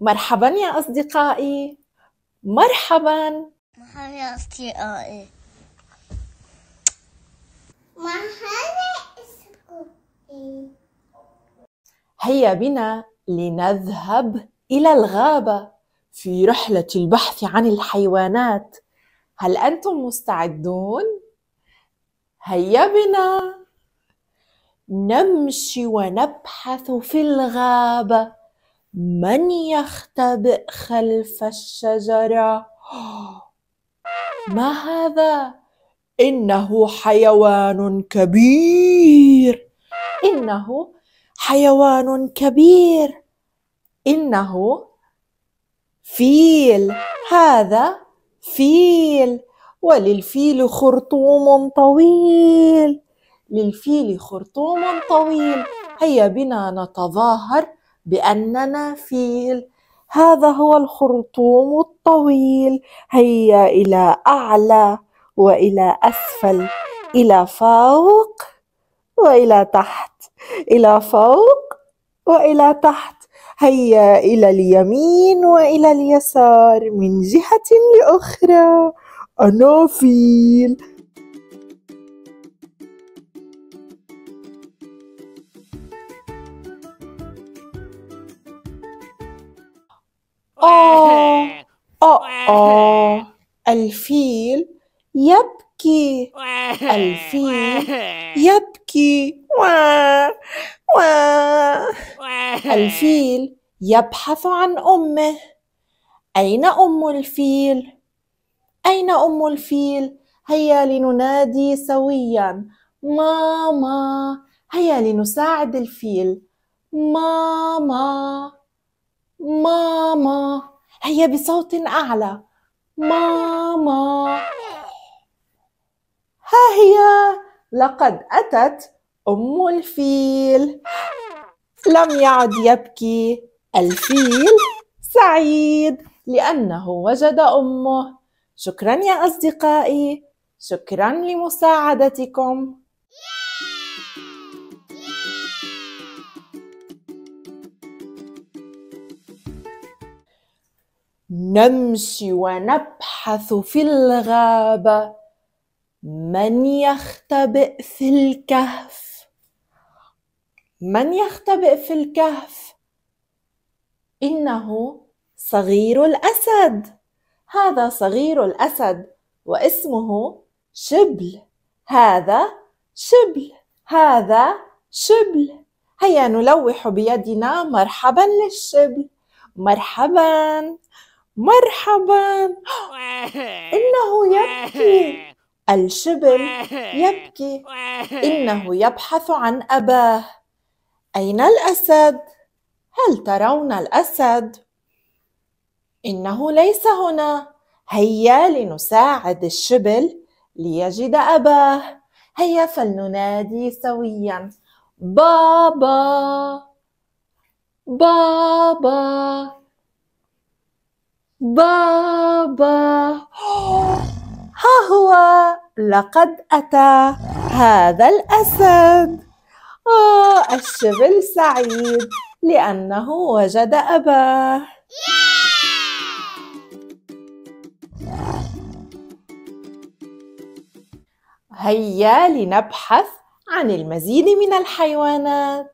مرحبا يا أصدقائي مرحبا مرحبا يا أصدقائي مرحبا هيا بنا لنذهب إلى الغابة في رحلة البحث عن الحيوانات هل أنتم مستعدون؟ هيا بنا نمشي ونبحث في الغابه من يختبئ خلف الشجرة؟ ما هذا؟ إنه حيوان كبير إنه حيوان كبير إنه فيل هذا فيل وللفيل خرطوم طويل للفيل خرطوم طويل هيا بنا نتظاهر بأننا فيل هذا هو الخرطوم الطويل هيا إلى أعلى وإلى أسفل إلى فوق وإلى تحت إلى فوق وإلى تحت هيا إلى اليمين وإلى اليسار من جهة لأخرى أنا فيل أوه أوه آه. الفيل يبكي الفيل يبكي الفيل يبحث عن أمه أين أم الفيل؟ أين أم الفيل؟ هيا لننادي سويا ماما هيا لنساعد الفيل ماما ماما هي بصوت أعلى ماما ها هي لقد أتت أم الفيل لم يعد يبكي الفيل سعيد لأنه وجد أمه شكرا يا أصدقائي شكرا لمساعدتكم نمشي ونبحث في الغابة من يختبئ في الكهف من يختبئ في الكهف إنه صغير الأسد هذا صغير الأسد واسمه شبل هذا شبل هذا شبل هيا نلوح بيدنا مرحبا للشبل مرحبا مرحبا إنه يبكي الشبل يبكي إنه يبحث عن أباه أين الأسد؟ هل ترون الأسد؟ إنه ليس هنا هيا لنساعد الشبل ليجد أباه هيا فلننادي سويا بابا بابا بابا ها هو لقد أتى هذا الأسد آه الشبل سعيد لأنه وجد أباه هيا لنبحث عن المزيد من الحيوانات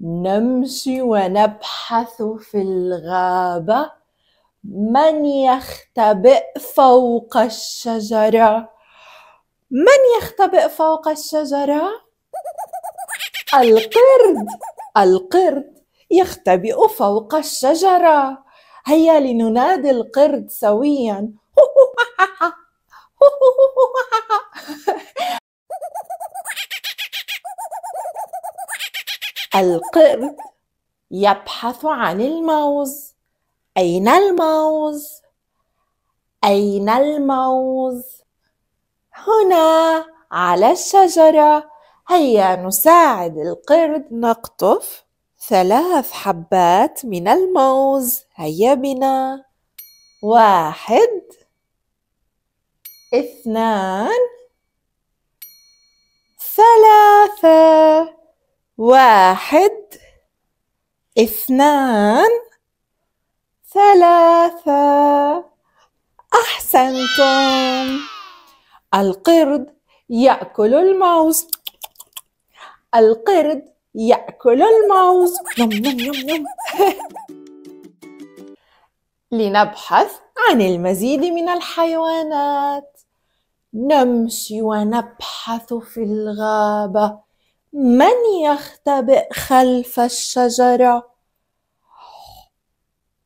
نمشي ونبحث في الغابة من يختبئ فوق الشجرة من يختبئ فوق الشجرة؟ القرد القرد يختبئ فوق الشجرة هيا لننادي القرد سويا القرد يبحث عن الموز أين الموز؟ أين الموز؟ هنا على الشجرة هيا نساعد القرد نقطف ثلاث حبات من الموز هيا بنا واحد اثنان ثلاثة واحد اثنان ثلاثة أحسنتم القرد يأكل الموز القرد يأكل الموز يم يم يم يم لنبحث عن المزيد من الحيوانات نمشي ونبحث في الغابة من يختبئ خلف الشجرة؟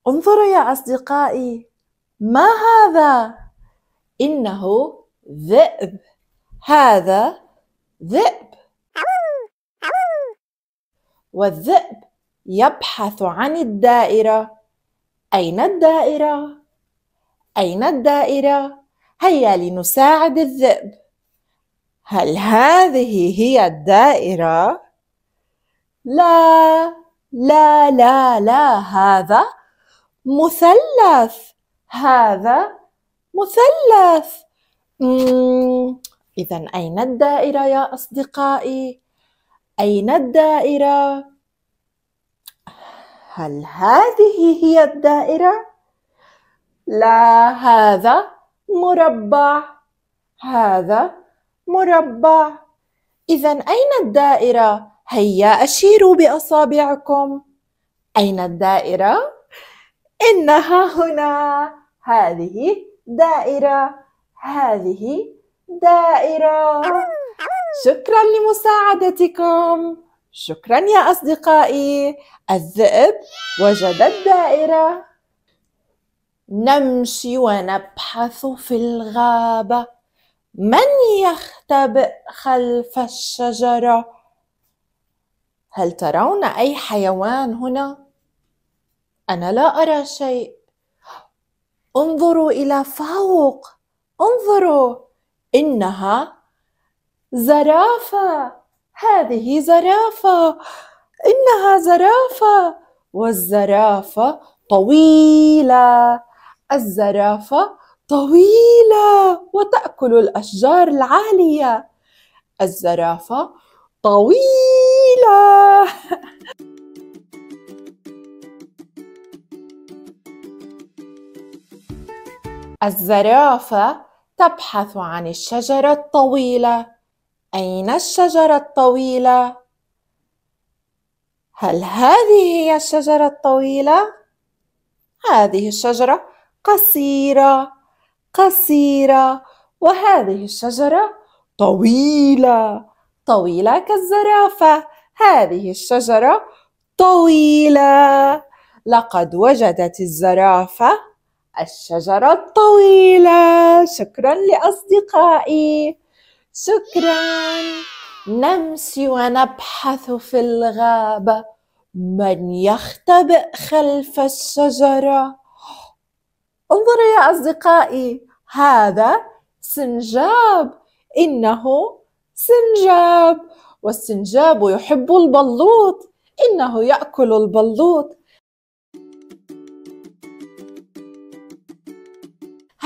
انظروا يا أصدقائي ما هذا؟ إنه ذئب هذا ذئب والذئب يبحث عن الدائرة أين الدائرة؟ أين الدائرة؟ هيا لنساعد الذئب هل هذه هي الدائرة؟ لا لا لا لا هذا مثلث هذا مثلث إذا أين الدائرة يا أصدقائي؟ أين الدائرة؟ هل هذه هي الدائرة؟ لا هذا مربع هذا مربع إذا أين الدائرة؟ هيا أشيروا بأصابعكم أين الدائرة؟ إنها هنا هذه دائرة هذه دائرة شكرا لمساعدتكم شكرا يا أصدقائي الذئب وجد الدائرة نمشي ونبحث في الغابة من يختبئ خلف الشجرة؟ هل ترون أي حيوان هنا؟ أنا لا أرى شيء انظروا إلى فوق انظروا إنها زرافة هذه زرافة إنها زرافة والزرافة طويلة الزرافة طويلة وتأكل الأشجار العالية الزرافة طويلة الزرافة تبحث عن الشجرة الطويلة. أين الشجرة الطويلة؟ هل هذه هي الشجرة الطويلة؟ هذه الشجرة قصيرة قصيرة وهذه الشجرة طويلة طويلة كالزرافة هذه الشجرة طويلة لقد وجدت الزرافة الشجرة الطويلة شكرا لأصدقائي شكرا نمشي ونبحث في الغابة من يختبئ خلف الشجرة انظروا يا أصدقائي هذا سنجاب إنه سنجاب والسنجاب يحب البلوط إنه يأكل البلوط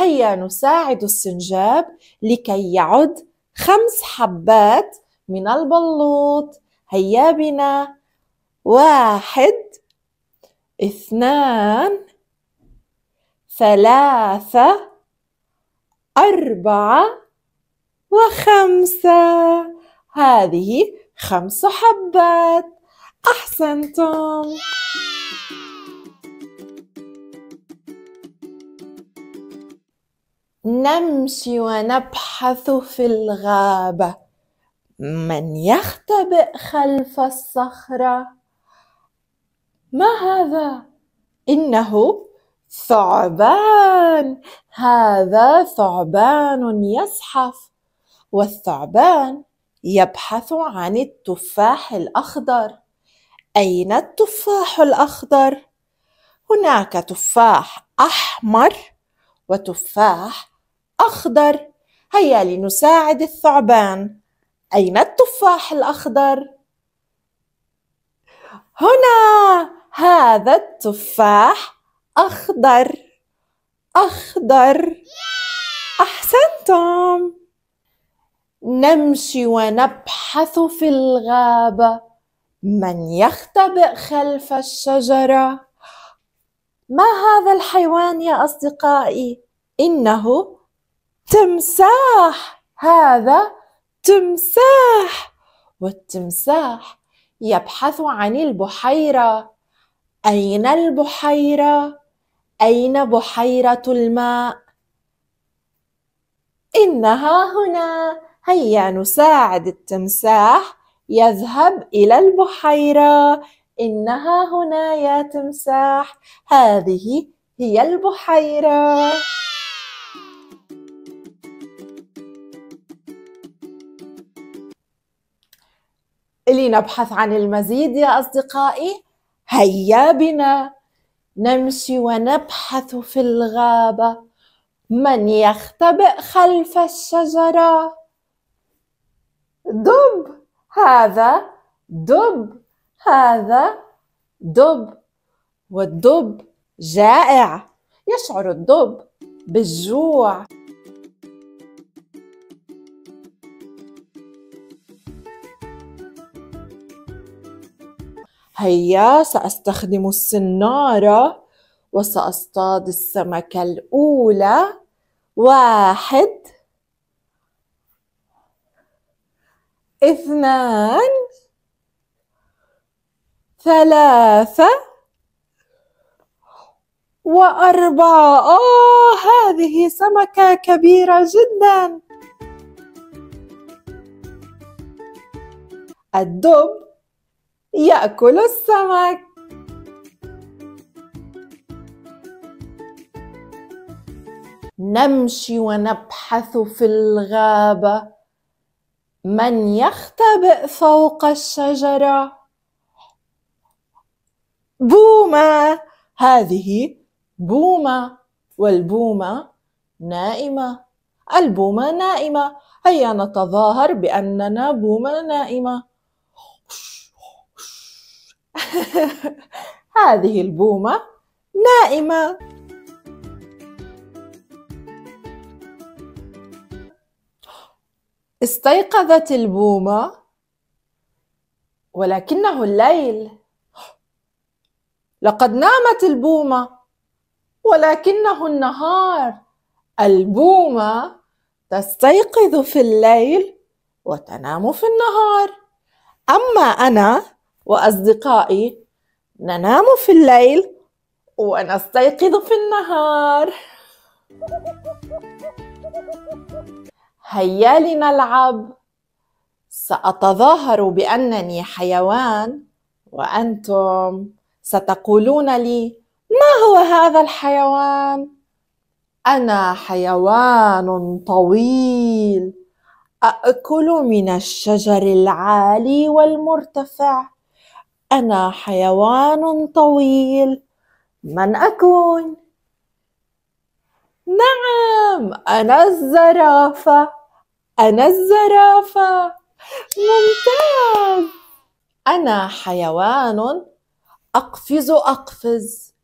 هيا نساعد السنجاب لكي يعد خمس حبات من البلوط هيا بنا واحد اثنان ثلاثة أربعة وخمسة هذه خمس حبات أحسنتم نمشي ونبحث في الغابة من يختبئ خلف الصخرة ما هذا إنه ثعبان هذا ثعبان يزحف والثعبان يبحث عن التفاح الأخضر أين التفاح الأخضر؟ هناك تفاح أحمر وتفاح الأخضر هيا لنساعد الثعبان أين التفاح الأخضر؟ هنا هذا التفاح أخضر أخضر أحسنتم نمشي ونبحث في الغابة من يختبئ خلف الشجرة ما هذا الحيوان يا أصدقائي؟ إنه تمساح هذا تمساح والتمساح يبحث عن البحيرة أين البحيرة؟ أين بحيرة الماء؟ إنها هنا هيا نساعد التمساح يذهب إلى البحيرة إنها هنا يا تمساح هذه هي البحيرة لنبحث عن المزيد يا أصدقائي هيا بنا نمشي ونبحث في الغابة من يختبئ خلف الشجرة دب هذا دب هذا دب والدب جائع يشعر الدب بالجوع هيا سأستخدم الصنارة وسأصطاد السمكة الأولى واحد اثنان ثلاثة وأربعة آه هذه سمكة كبيرة جداً الدب يأكل السمك نمشي ونبحث في الغابة من يختبئ فوق الشجرة بومة هذه بومة والبومة نائمة البومة نائمة هيا نتظاهر بأننا بومة نائمة هذه البومة نائمة استيقظت البومة ولكنه الليل لقد نامت البومة ولكنه النهار البومة تستيقظ في الليل وتنام في النهار أما أنا وأصدقائي ننام في الليل ونستيقظ في النهار هيا لنلعب سأتظاهر بأنني حيوان وأنتم ستقولون لي ما هو هذا الحيوان؟ أنا حيوان طويل أأكل من الشجر العالي والمرتفع أنا حيوان طويل من أكون؟ نعم أنا الزرافة أنا الزرافة ممتاز أنا حيوان أقفز أقفز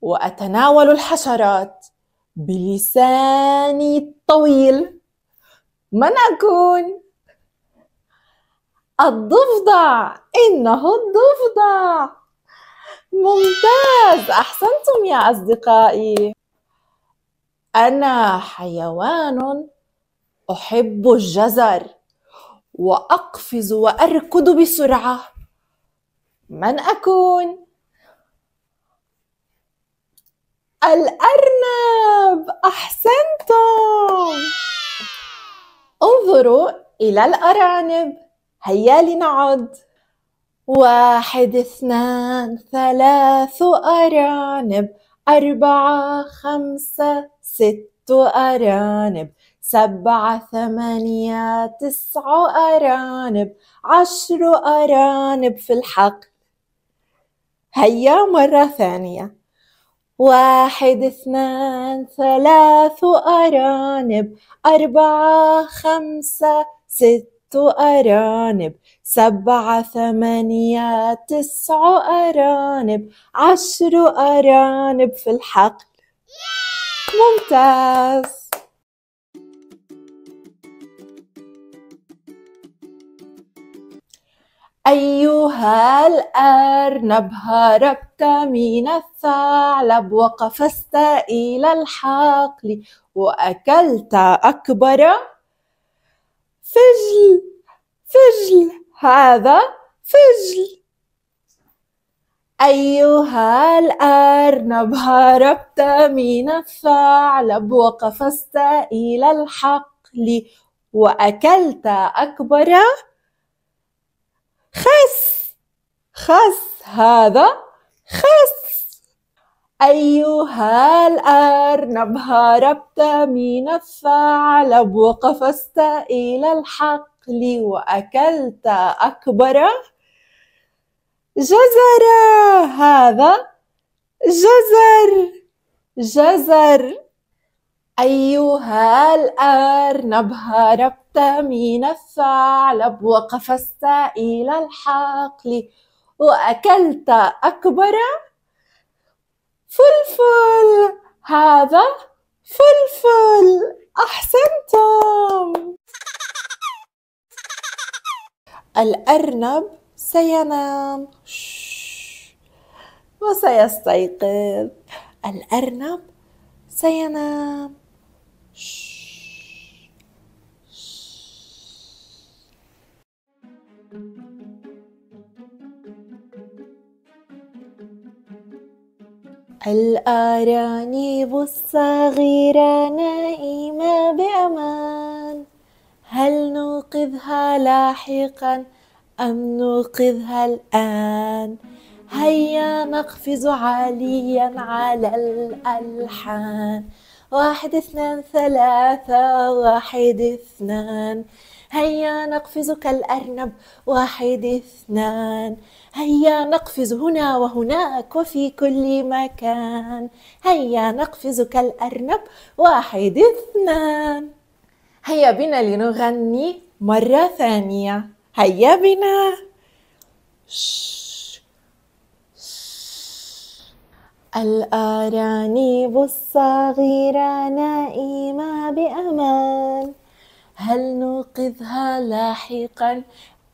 وأتناول الحشرات بلساني الطويل من أكون؟ الضفدع إنه الضفدع ممتاز أحسنتم يا أصدقائي أنا حيوان أحب الجزر وأقفز وأركض بسرعة من أكون؟ الأرنب أحسنتم انظروا إلى الأرانب هيا لنعد واحد اثنان ثلاث أرانب أربعة خمسة ست أرانب سبعة ثمانية تسع أرانب عشر أرانب في الحقل هيا مرة ثانية واحد اثنان ثلاث أرانب أربعة خمسة ست ست أرانب سبعة ثمانية تسع أرانب عشر أرانب في الحقل ممتاز أيها الأرنب هربت من الثعلب وقفزت إلى الحقل وأكلت أكبر فجل فجل هذا فجل أيها الأرنب هربت من الثعلب وقفزت إلى الحقل وأكلت أكبر خس خس هذا خس أيها الأرنب هربت من الثعلب وقفزت إلى الحقل وأكلت أكبر جزر هذا جزر جزر أيها الأرنب هربت من الثعلب وقفزت إلى الحقل وأكلت أكبر فلفل هذا فلفل أحسنتم الأرنب سينام وسيستيقظ الأرنب سينام الأرانب الصغيرة نائمة بأمان هل نوقظها لاحقا أم نوقظها الآن هيا نقفز عاليا على الألحان واحد اثنان ثلاثة واحد اثنان هيا نقفز كالأرنب واحد اثنان هيا نقفز هنا وهناك وفي كل مكان هيا نقفز كالأرنب واحد اثنان هيا بنا لنغني مرة ثانية هيا بنا الأرانب الصغيرة نائمة بأمان هل نوقظها لاحقا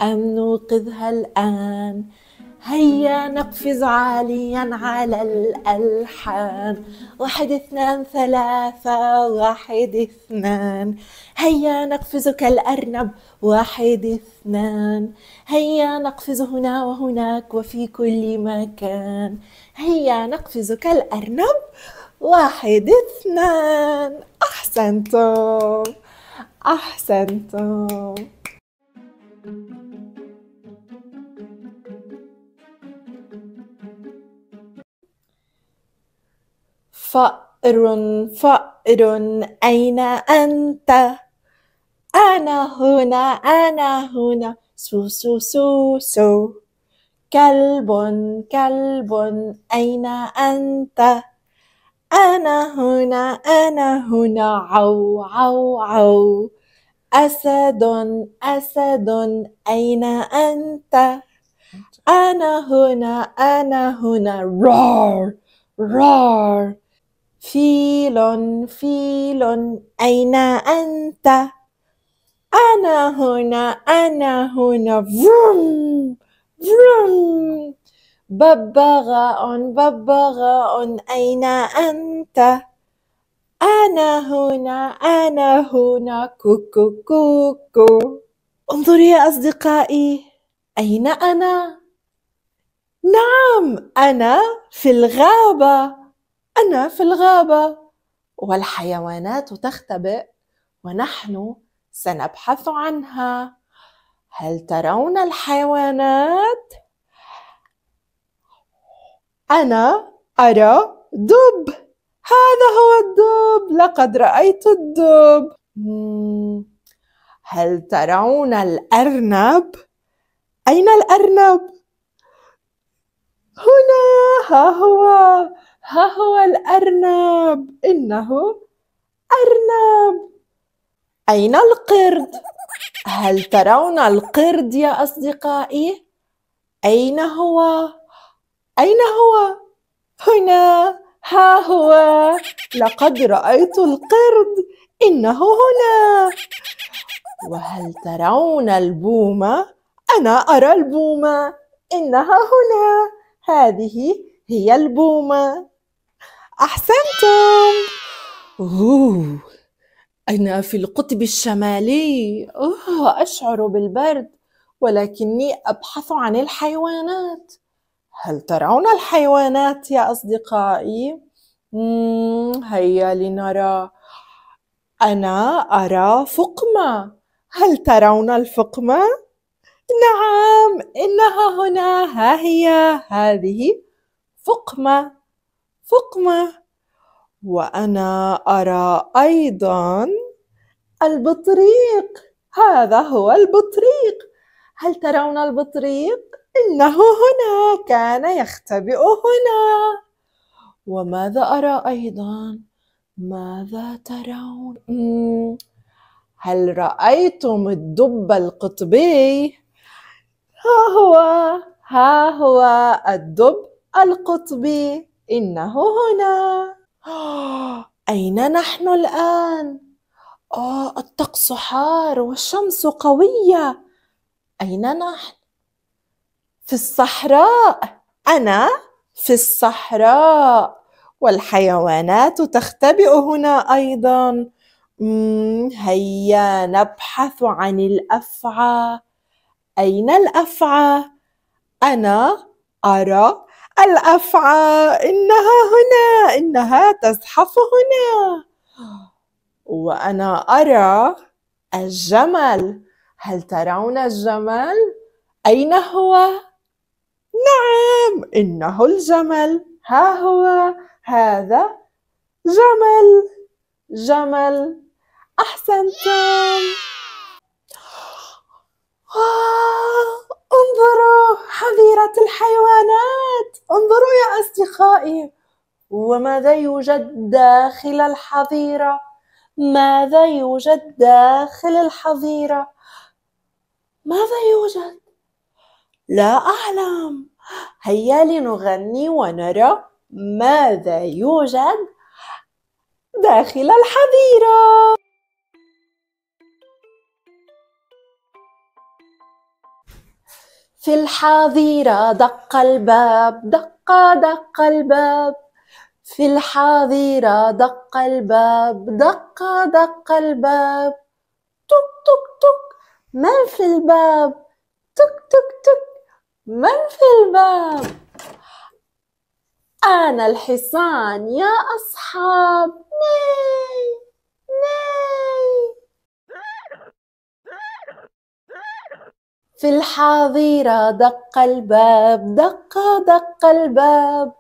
أم نوقظها الآن هيا نقفز عاليا على الألحان واحد اثنان ثلاثة واحد اثنان هيا نقفز كالأرنب واحد اثنان هيا نقفز هنا وهناك وفي كل مكان هيا نقفز كالأرنب واحد اثنان أحسنتم أحسنتم فأر فأر أين أنت؟ أنا هنا أنا هنا سو سو سو سو كلب كلب أين أنت؟ أنا هنا أنا هنا عو عو عو أسد أسد أين أنت؟ أنا هنا أنا هنا رار رار فيل فيل أين أنت؟ أنا هنا أنا هنا فروم فروم ببغاء ببغاء أين أنت أنا هنا أنا هنا كوكو كوكو انظري يا أصدقائي أين أنا؟ نعم أنا في الغابة أنا في الغابة والحيوانات تختبئ ونحن سنبحث عنها هل ترون الحيوانات؟ أنا أرى دب هذا هو الدب لقد رأيت الدب هل ترون الأرنب؟ أين الأرنب؟ هنا ها هو ها هو الأرنب إنه أرنب أين القرد؟ هل ترون القرد يا أصدقائي؟ أين هو؟ أين هو؟ هنا ها هو لقد رأيت القرد إنه هنا وهل ترون البومة؟ أنا أرى البومة إنها هنا هذه هي البومة أحسنتم أوه. أنا في القطب الشمالي أوه. أشعر بالبرد ولكني أبحث عن الحيوانات هل ترون الحيوانات يا أصدقائي؟ هيا لنرى أنا أرى فقمة هل ترون الفقمة؟ نعم إنها هنا ها هي هذه فقمة فقمة وأنا أرى أيضا البطريق هذا هو البطريق هل ترون البطريق؟ إنه هنا كان يختبئ هنا وماذا أرى أيضا ماذا ترون هل رأيتم الدب القطبي ها هو ها هو الدب القطبي إنه هنا أين نحن الآن؟ آه الطقس حار والشمس قوية أين نحن؟ في الصحراء أنا في الصحراء والحيوانات تختبئ هنا أيضا هيا نبحث عن الأفعى أين الأفعى؟ أنا أرى الأفعى إنها هنا إنها تزحف هنا وأنا أرى الجمل هل ترون الجمل؟ أين هو؟ نعم إنه الجمل ها هو هذا جمل جمل أحسنتم آه، انظروا حظيرة الحيوانات انظروا يا أصدقائي وماذا يوجد داخل الحظيرة ماذا يوجد داخل الحظيرة ماذا يوجد لا أعلم هيا لنغني ونرى ماذا يوجد داخل الحظيرة في الحظيرة دق الباب دق دق الباب في الحظيرة دق الباب دق دق الباب تك تك تك من في الباب تك تك تك من في الباب انا الحصان يا اصحاب ناي ناي في الحظيرة دق الباب دق دق الباب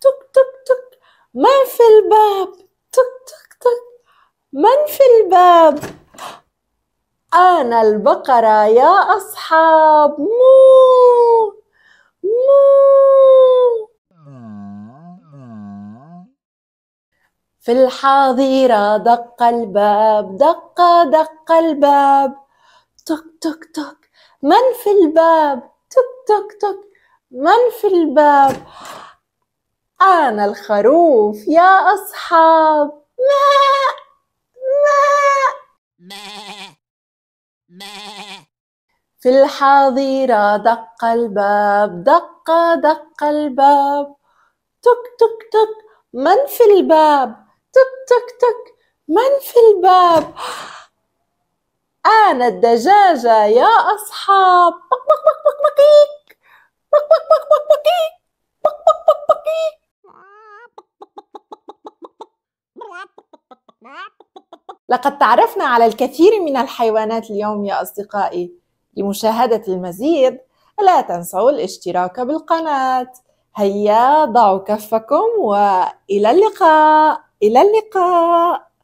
تك تك تك من في الباب تك تك تك من في الباب أنا البقرة يا أصحاب مو مو في الحظيرة دق الباب دق دق الباب تك تك تك من في الباب تك تك تك من في الباب أنا الخروف يا أصحاب ماء ماء ماء ما في الحظيرة دق الباب دق دق الباب تك تك تك من في الباب تك تك تك من في الباب أنا الدجاجة يا أصحاب بق بق بق بق بك بق بق بق بق بقيك بق بق بق بقيك لقد تعرفنا على الكثير من الحيوانات اليوم يا أصدقائي لمشاهدة المزيد لا تنسوا الاشتراك بالقناة هيا ضعوا كفكم وإلى اللقاء إلى اللقاء